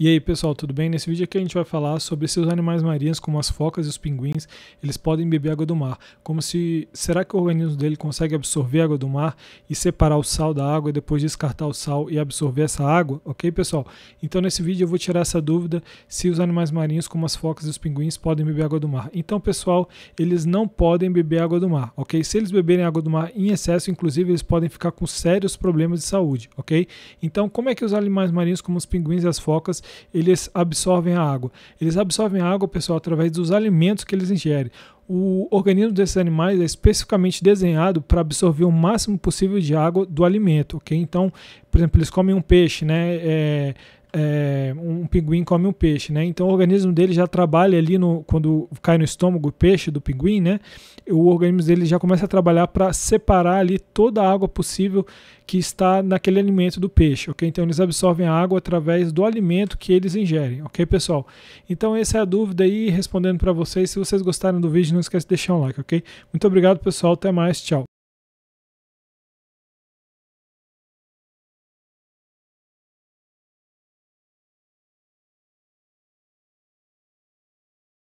E aí pessoal, tudo bem? Nesse vídeo aqui a gente vai falar sobre se os animais marinhos, como as focas e os pinguins, eles podem beber água do mar. Como se. Será que o organismo dele consegue absorver a água do mar e separar o sal da água e depois descartar o sal e absorver essa água? Ok, pessoal? Então nesse vídeo eu vou tirar essa dúvida se os animais marinhos, como as focas e os pinguins, podem beber água do mar. Então, pessoal, eles não podem beber água do mar, ok? Se eles beberem água do mar em excesso, inclusive, eles podem ficar com sérios problemas de saúde, ok? Então, como é que os animais marinhos, como os pinguins e as focas, eles absorvem a água. Eles absorvem a água, pessoal, através dos alimentos que eles ingerem. O organismo desses animais é especificamente desenhado para absorver o máximo possível de água do alimento, ok? Então, por exemplo, eles comem um peixe, né? É, é, um pinguim come um peixe, né? Então o organismo dele já trabalha ali no quando cai no estômago o peixe do pinguim, né? O organismo dele já começa a trabalhar para separar ali toda a água possível que está naquele alimento do peixe, ok? Então eles absorvem a água através do alimento que eles ingerem, ok, pessoal? Então essa é a dúvida aí respondendo para vocês. Se vocês gostaram do vídeo, não esquece de deixar um like, ok? Muito obrigado, pessoal. Até mais, tchau.